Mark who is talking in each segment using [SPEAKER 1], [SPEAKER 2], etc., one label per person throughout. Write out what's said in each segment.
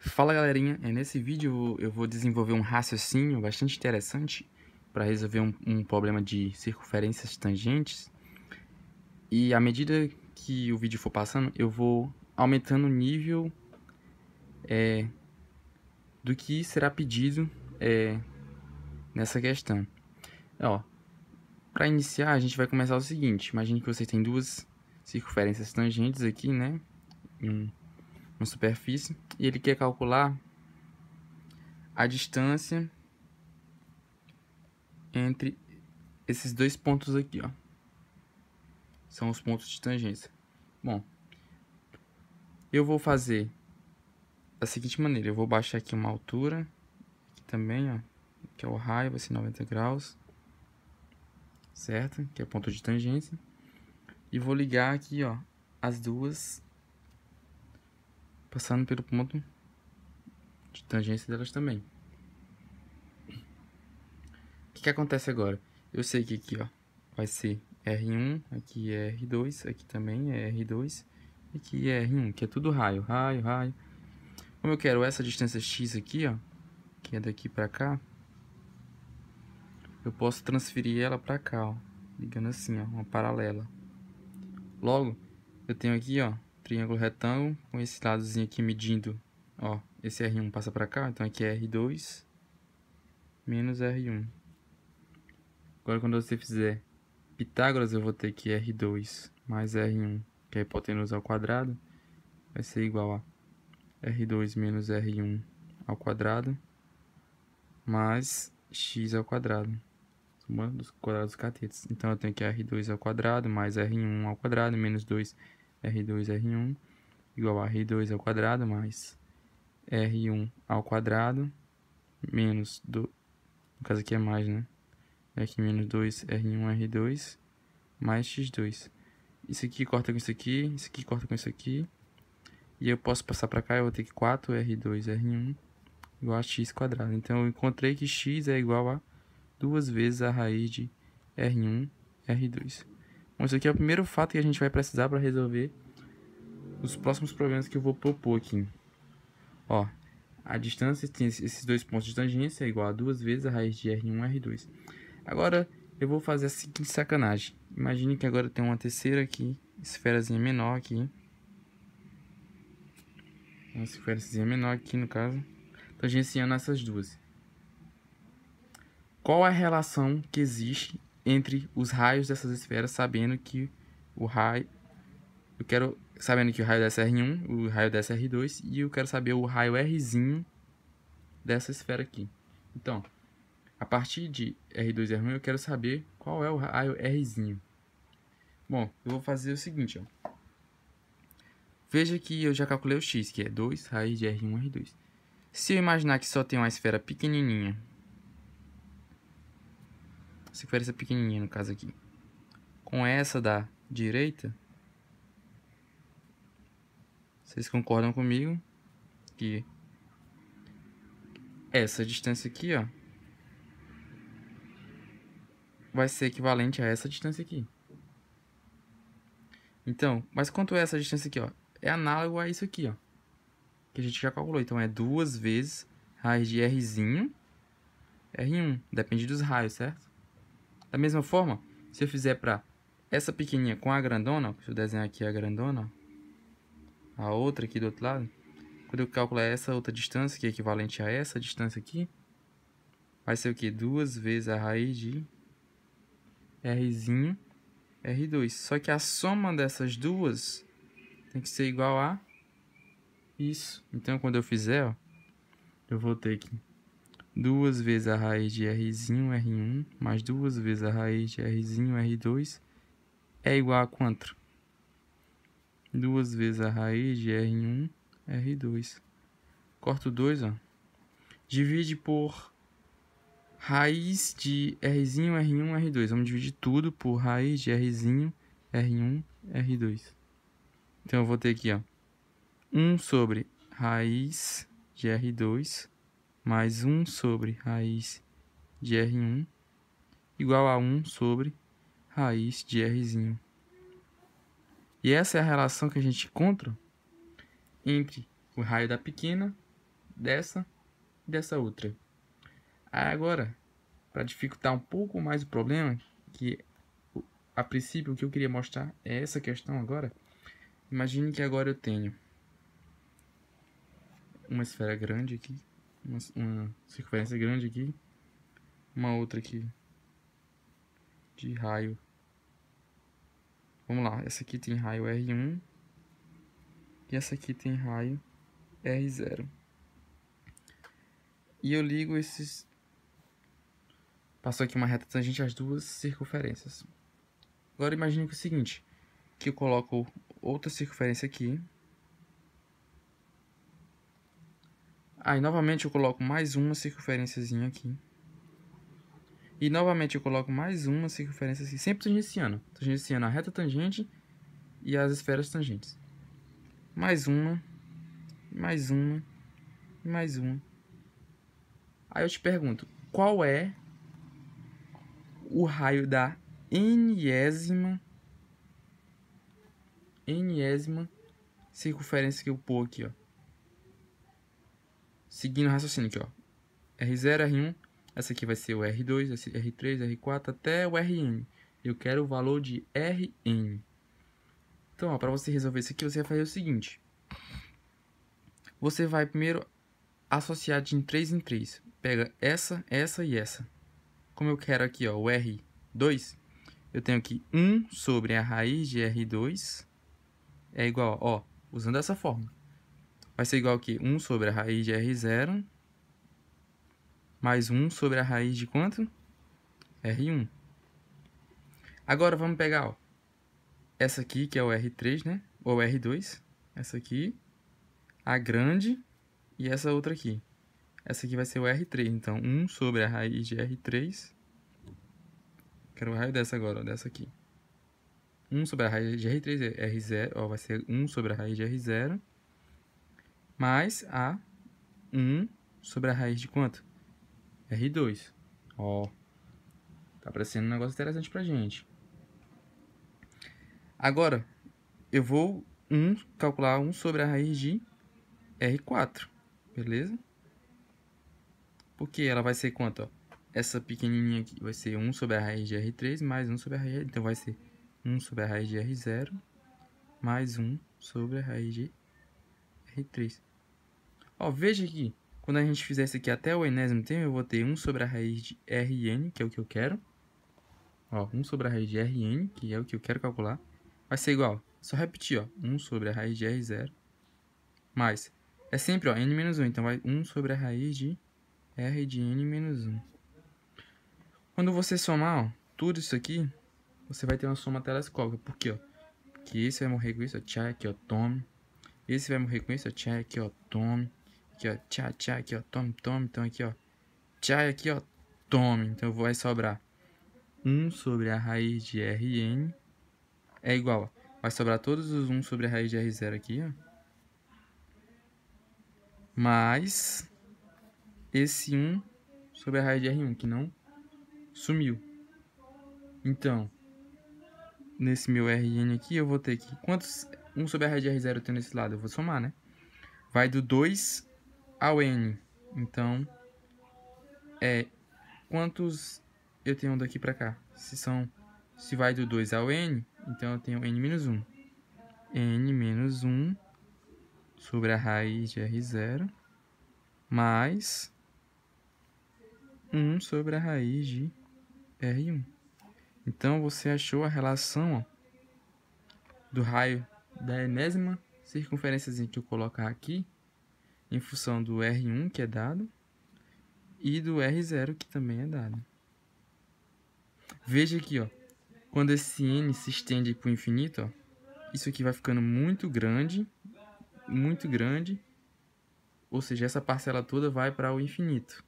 [SPEAKER 1] Fala galerinha, é nesse vídeo eu vou desenvolver um raciocínio bastante interessante para resolver um, um, problema de circunferências tangentes e à medida que o vídeo for passando eu vou aumentando o nível é, do que será pedido é, nessa questão. Ó, para iniciar a gente vai começar o seguinte, imagine que você tem duas circunferências tangentes aqui, né, em uma superfície e ele quer calcular a distância entre esses dois pontos aqui, ó. São os pontos de tangência. Bom, eu vou fazer da seguinte maneira, eu vou baixar aqui uma altura, aqui também, ó, que é o raio, vai ser 90 graus, certo? Que é ponto de tangência. E vou ligar aqui, ó, as duas passando pelo ponto de tangência delas também. O que, que acontece agora? Eu sei que aqui ó, vai ser R1, aqui é R2, aqui também é R2, aqui é R1, que é tudo raio, raio, raio. Como eu quero essa distância x aqui, ó, que é daqui para cá, eu posso transferir ela para cá, ó, ligando assim, ó, uma paralela. Logo, eu tenho aqui, ó, triângulo retângulo com esse ladozinho aqui medindo, ó, esse R1 passa para cá, então aqui é R2 menos R1. Agora quando você fizer Pitágoras, eu vou ter que R2 mais R1, que é a hipotenusa ao quadrado, vai ser igual a R2 menos R1 ao quadrado, mais x ao quadrado, soma dos quadrados dos catetos. Então, eu tenho que R2 ao quadrado mais R1 ao quadrado menos 2 R2, R1 igual a R2 ao quadrado mais R1 ao quadrado menos, do, no caso aqui é mais, né? É aqui menos 2, R1, R2 mais X2. Isso aqui corta com isso aqui, isso aqui corta com isso aqui. E eu posso passar para cá, eu vou ter que 4R2, R1 igual a x quadrado. Então, eu encontrei que x é igual a duas vezes a raiz de R1, R2. Bom, isso aqui é o primeiro fato que a gente vai precisar para resolver os próximos problemas que eu vou propor aqui. Ó, a distância, tem esses dois pontos de tangência é igual a duas vezes a raiz de R1 e R2. Agora, eu vou fazer a seguinte sacanagem. Imagine que agora tem uma terceira aqui, esferazinha menor aqui. Uma esferazinha menor aqui, no caso. Tangenciando essas duas. Qual a relação que existe entre os raios dessas esferas, sabendo que o raio. Eu quero. Sabendo que o raio dessa R1, o raio dessa R2, e eu quero saber o raio Rzinho dessa esfera aqui. Então, a partir de R2 e R1, eu quero saber qual é o raio Rzinho. Bom, eu vou fazer o seguinte, ó. Veja que eu já calculei o x, que é 2 raiz de R1, R2. Se eu imaginar que só tem uma esfera pequenininha essa pequenininha no caso aqui. Com essa da direita, vocês concordam comigo que essa distância aqui, ó, vai ser equivalente a essa distância aqui. Então, mas quanto é essa distância aqui, ó? É análogo a isso aqui, ó. Que a gente já calculou. Então, é duas vezes raiz de Rzinho, R1. Depende dos raios, certo? Da mesma forma, se eu fizer para essa pequenininha com a grandona, deixa eu desenhar aqui a grandona, a outra aqui do outro lado, quando eu calcular essa outra distância, que é equivalente a essa distância aqui, vai ser o que? Duas vezes a raiz de R, R2. Só que a soma dessas duas tem que ser igual a isso. Então, quando eu fizer, ó, eu vou ter que 2 é vezes a raiz de r' R1 mais 2 vezes a raiz de r' R2 é igual a quanto? 2 vezes a raiz de R1, R2. Corto 2, ó. Divide por raiz de Rzinho, R1, R2. Vamos dividir tudo por raiz de Rzinho, R1, R2. Então, eu vou ter aqui, ó. 1 sobre raiz de R2 mais 1 sobre raiz de R1 igual a 1 sobre raiz de Rzinho. E essa é a relação que a gente encontra entre o raio da pequena, dessa e dessa outra. Aí agora, para dificultar um pouco mais o problema, que a princípio o que eu queria mostrar é essa questão agora. Imagine que agora eu tenho uma esfera grande aqui, uma, uma circunferência grande aqui, uma outra aqui de raio. Vamos lá, essa aqui tem raio R1 e essa aqui tem raio R0. E eu ligo esses... Passou aqui uma reta tangente às duas circunferências. Agora imagine que é o seguinte, que eu coloco outra circunferência aqui, Aí novamente eu coloco mais uma circunferênciazinha aqui. E novamente eu coloco mais uma circunferência assim, sempre tangenciando. Tangenciando a reta tangente e as esferas tangentes. Mais uma, mais uma, mais uma. Aí eu te pergunto, qual é o raio da enésima, nésima circunferência que eu pôr aqui, ó? seguindo o raciocínio aqui, ó. R0, R1, essa aqui vai ser o R2, R3, R4, até o Rn. Eu quero o valor de Rn. Então, para você resolver isso aqui, você vai fazer o seguinte. Você vai primeiro associar de 3 em 3. Pega essa, essa e essa. Como eu quero aqui, ó, o R2, eu tenho aqui 1 sobre a raiz de R2 é igual, ó, usando essa fórmula vai ser igual a que 1 sobre a raiz de R0 mais 1 sobre a raiz de quanto? R1. Agora vamos pegar ó, essa aqui, que é o R3, né? Ou R2. Essa aqui, a grande, e essa outra aqui. Essa aqui vai ser o R3. Então, 1 sobre a raiz de R3. Quero o raio dessa agora, ó, dessa aqui. 1 sobre a raiz de R3 é R0, ó, vai ser 1 sobre a raiz de R0 mais a 1 sobre a raiz de quanto? R2. Ó, tá parecendo um negócio interessante pra gente. Agora, eu vou 1, calcular 1 sobre a raiz de R4, beleza? Porque ela vai ser quanto? Ó? Essa pequenininha aqui vai ser 1 sobre a raiz de R3 mais 1 sobre a raiz... Então, vai ser 1 sobre a raiz de R0 mais 1 sobre a raiz de R3. Ó, veja aqui. Quando a gente fizer isso aqui até o enésimo termo, eu vou ter 1 sobre a raiz de Rn, que é o que eu quero. Ó, 1 sobre a raiz de Rn, que é o que eu quero calcular. Vai ser igual, só repetir, ó. 1 sobre a raiz de R0, mais... É sempre, ó, n menos 1. Então, vai 1 sobre a raiz de r de n menos 1. Quando você somar, ó, tudo isso aqui, você vai ter uma soma telescópica. Por quê, ó? Porque esse vai morrer com isso, ó, que ó, tome. Esse vai morrer com isso, ó, que ó, tome. Aqui, ó, tchá, tchá, aqui, ó, tome, tome. Então, aqui, ó, tchá, aqui, ó, tome. Então, vai sobrar 1 sobre a raiz de Rn é igual, ó, vai sobrar todos os 1 sobre a raiz de R0 aqui, ó. Mais esse 1 sobre a raiz de R1, que não sumiu. Então, nesse meu Rn aqui, eu vou ter que... Quantos 1 sobre a raiz de R0 eu tenho nesse lado? Eu vou somar, né? Vai do 2 ao n. Então, é quantos eu tenho daqui para cá? Se são se vai do 2 ao n, então eu tenho n menos 1. n menos 1 sobre a raiz de r0 mais 1 sobre a raiz de r1. Então, você achou a relação ó, do raio da enésima circunferência que eu colocar aqui, em função do R1 que é dado e do R0 que também é dado. Veja aqui, ó, quando esse n se estende para o infinito, ó, isso aqui vai ficando muito grande, muito grande, ou seja, essa parcela toda vai para o infinito.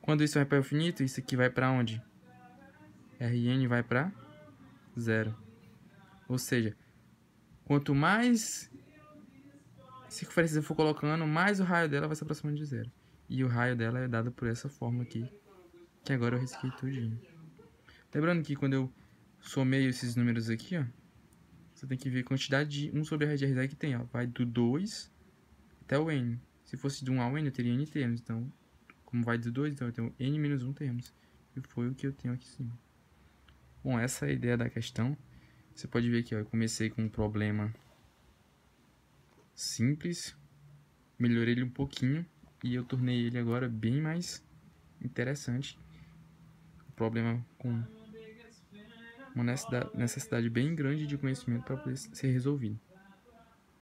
[SPEAKER 1] Quando isso vai para o infinito, isso aqui vai para onde? Rn vai para zero. Ou seja, quanto mais se você for colocando, mais o raio dela vai se aproximando de zero. E o raio dela é dado por essa forma aqui, que agora eu risquei tudinho. Lembrando que quando eu somei esses números aqui, ó, você tem que ver a quantidade de 1 sobre a raiz de RZ que tem, ó. Vai do 2 até o n. Se fosse de 1 ao n, eu teria n termos. Então, como vai do 2, então eu tenho n menos 1 termos. E foi o que eu tenho aqui em cima. Bom, essa é a ideia da questão. Você pode ver que ó, eu comecei com um problema simples, melhorei ele um pouquinho e eu tornei ele agora bem mais interessante. O problema com uma necessidade bem grande de conhecimento para poder ser resolvido.